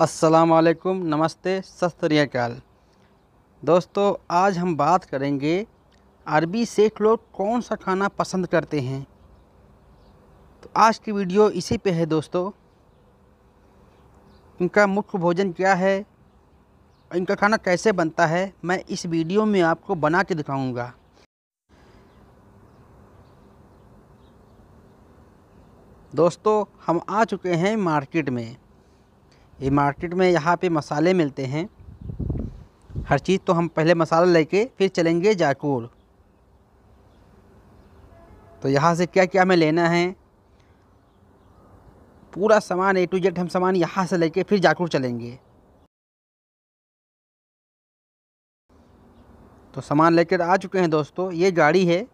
अस्सलाम वालेकुम नमस्ते सस्तरियाकाल दोस्तों आज हम बात करेंगे अरबी शेख लोग कौन सा खाना पसंद करते हैं तो आज की वीडियो इसी पे है दोस्तों इनका मुख्य भोजन क्या है इनका खाना कैसे बनता है मैं इस वीडियो में आपको बना के दिखाऊंगा दोस्तों हम आ चुके हैं मार्केट में ये मार्केट में यहाँ पे मसाले मिलते हैं हर चीज़ तो हम पहले मसाला लेके फिर चलेंगे जाकूर तो यहाँ से क्या क्या हमें लेना है पूरा सामान ए टू जेड हम सामान यहाँ से लेके फिर जाकूर चलेंगे तो सामान लेकर आ चुके हैं दोस्तों ये गाड़ी है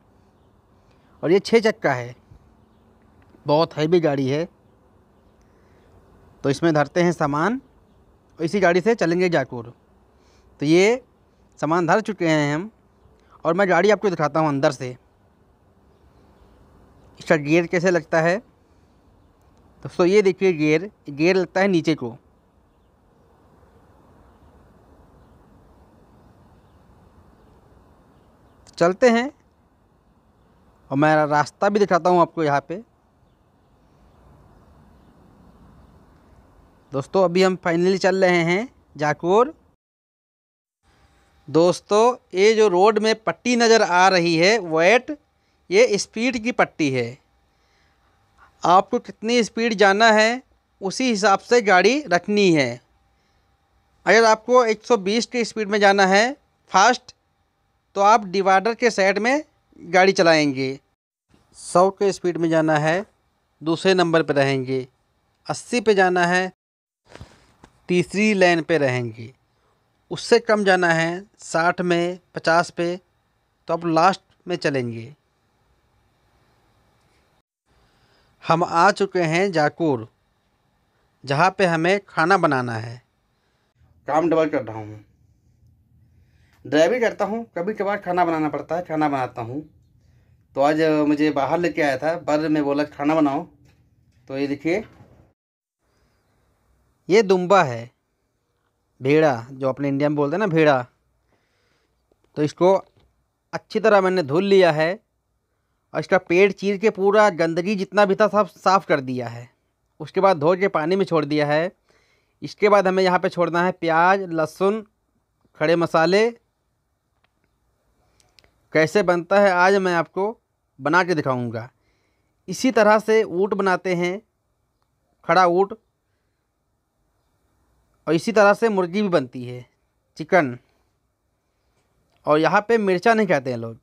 और ये छः चक्का है बहुत हैवी गाड़ी है तो इसमें धरते हैं सामान इसी गाड़ी से चलेंगे जयपुर तो ये सामान धर चुके हैं हम और मैं गाड़ी आपको दिखाता हूँ अंदर से इसका गियर कैसे लगता है तो सो ये देखिए गियर गियर लगता है नीचे को चलते हैं और मैं रास्ता भी दिखाता हूँ आपको यहाँ पे दोस्तों अभी हम फाइनली चल रहे हैं जाकुर दोस्तों ये जो रोड में पट्टी नज़र आ रही है वेट ये स्पीड की पट्टी है आपको कितनी स्पीड जाना है उसी हिसाब से गाड़ी रखनी है अगर आपको 120 की स्पीड में जाना है फास्ट तो आप डिवाइडर के साइड में गाड़ी चलाएंगे 100 के स्पीड में जाना है दूसरे नंबर पर रहेंगे अस्सी पे जाना है तीसरी लाइन पे रहेंगी उससे कम जाना है साठ में पचास पे तो आप लास्ट में चलेंगे हम आ चुके हैं जाकूर जहाँ पे हमें खाना बनाना है काम डबल कर रहा हूँ ड्राइविंग करता हूँ कभी कभार खाना बनाना पड़ता है खाना बनाता हूँ तो आज मुझे बाहर लेके आया था पर मैं बोला खाना बनाओ तो ये देखिए ये दुम्बा है भेड़ा जो अपने इंडिया में बोलते हैं ना भेड़ा तो इसको अच्छी तरह मैंने धुल लिया है और इसका पेड़ चीर के पूरा गंदगी जितना भी था सब साफ़ कर दिया है उसके बाद धो के पानी में छोड़ दिया है इसके बाद हमें यहाँ पे छोड़ना है प्याज लहसुन खड़े मसाले कैसे बनता है आज मैं आपको बना के दिखाऊंगा इसी तरह से ऊँट बनाते हैं खड़ा ऊँट और इसी तरह से मुर्गी भी बनती है चिकन और यहाँ पे मिर्चा नहीं कहते हैं लोग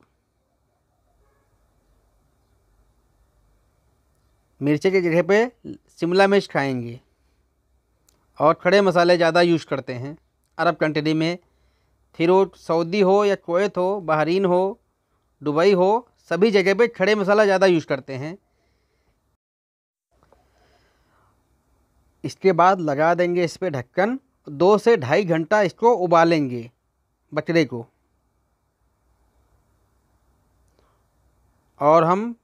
मिर्चे की जगह पे शिमला मिर्च खाएंगे और खड़े मसाले ज़्यादा यूज़ करते हैं अरब कंट्री में फिर सऊदी हो या कोत हो बहरीन हो दुबई हो सभी जगह पे खड़े मसाला ज़्यादा यूज़ करते हैं इसके बाद लगा देंगे इस पर ढक्कन दो से ढाई घंटा इसको उबालेंगे बकरे को और हम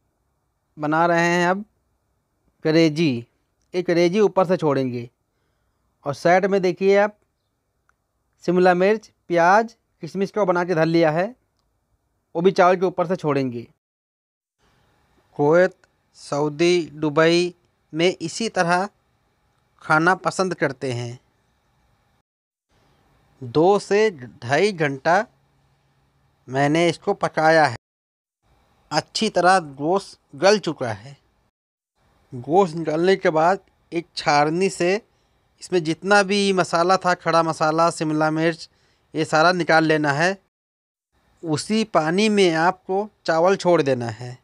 बना रहे हैं अब करेजी एक करेजी ऊपर से छोड़ेंगे और साइड में देखिए आप शिमला मिर्च प्याज किशमिश को बना के धर लिया है वो भी चावल के ऊपर से छोड़ेंगे कोवैत सऊदी दुबई में इसी तरह खाना पसंद करते हैं दो से ढाई घंटा मैंने इसको पकाया है अच्छी तरह गोश्त गल चुका है गोश्त गलने के बाद एक छारनी से इसमें जितना भी मसाला था खड़ा मसाला शिमला मिर्च ये सारा निकाल लेना है उसी पानी में आपको चावल छोड़ देना है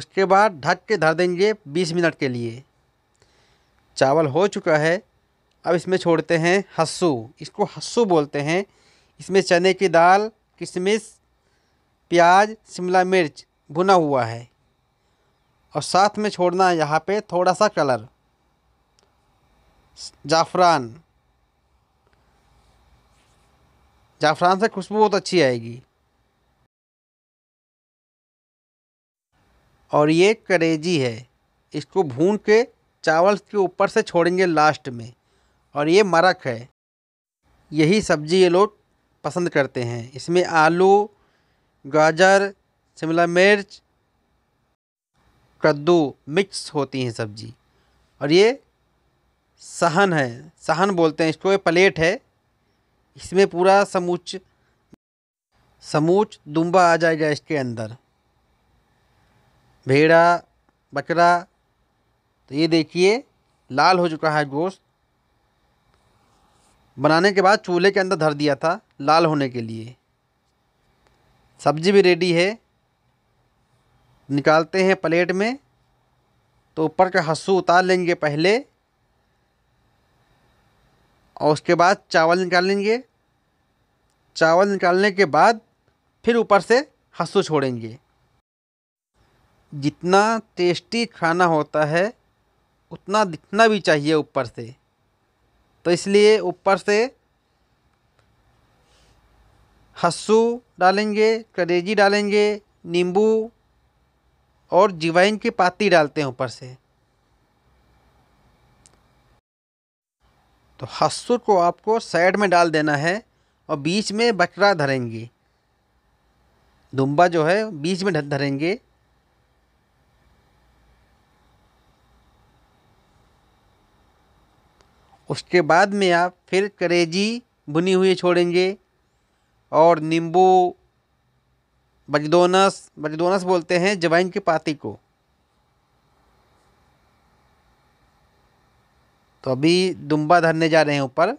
उसके बाद ढक के धर देंगे बीस मिनट के लिए चावल हो चुका है अब इसमें छोड़ते हैं हस्सू इसको हस्सू बोलते हैं इसमें चने की दाल किशमिश प्याज शिमला मिर्च भुना हुआ है और साथ में छोड़ना है यहाँ पे थोड़ा सा कलर जाफरान जाफरान से खुशबू बहुत अच्छी आएगी और ये करेजी है इसको भून के चावल के ऊपर से छोड़ेंगे लास्ट में और ये मरक है यही सब्ज़ी ये लोग पसंद करते हैं इसमें आलू गाजर शिमला मिर्च कद्दू मिक्स होती हैं सब्ज़ी और ये सहन है सहन बोलते हैं इसको ये प्लेट है इसमें पूरा समूच समूच दुम्बा आ जाएगा इसके अंदर भेड़ा बकरा तो ये देखिए लाल हो चुका है गोश्त बनाने के बाद चूल्हे के अंदर धर दिया था लाल होने के लिए सब्जी भी रेडी है निकालते हैं प्लेट में तो ऊपर का हस्सू उतार लेंगे पहले और उसके बाद चावल निकाल लेंगे चावल निकालने के बाद फिर ऊपर से हंसू छोड़ेंगे जितना टेस्टी खाना होता है उतना दिखना भी चाहिए ऊपर से तो इसलिए ऊपर से हसू डालेंगे करेजी डालेंगे नींबू और जिवाइन की पाती डालते हैं ऊपर से तो हसू को आपको साइड में डाल देना है और बीच में बकरा धरेंगे दुम्बा जो है बीच में धरेंगे उसके बाद में आप फिर करेजी भुनी हुई छोड़ेंगे और नींबू बजदोनस बजदोनस बोलते हैं जवाइन की पाती को तो अभी दुम्बा धरने जा रहे हैं ऊपर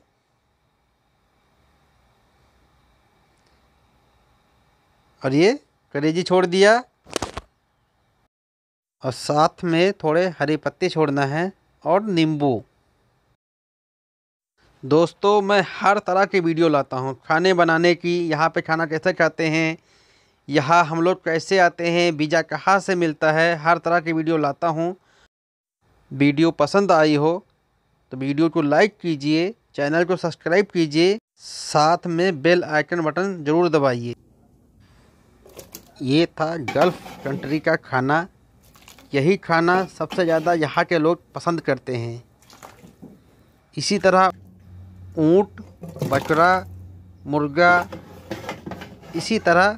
और ये करेजी छोड़ दिया और साथ में थोड़े हरी पत्ते छोड़ना है और नींबू दोस्तों मैं हर तरह की वीडियो लाता हूँ खाने बनाने की यहाँ पे खाना कैसे खाते हैं यहाँ हम लोग कैसे आते हैं वीज़ा कहाँ से मिलता है हर तरह की वीडियो लाता हूँ वीडियो पसंद आई हो तो वीडियो को लाइक कीजिए चैनल को सब्सक्राइब कीजिए साथ में बेल आइकन बटन ज़रूर दबाइए ये था गल्फ़ कंट्री का खाना यही खाना सबसे ज़्यादा यहाँ के लोग पसंद करते हैं इसी तरह ऊँट बकरा मुर्गा इसी तरह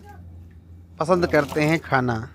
पसंद करते हैं खाना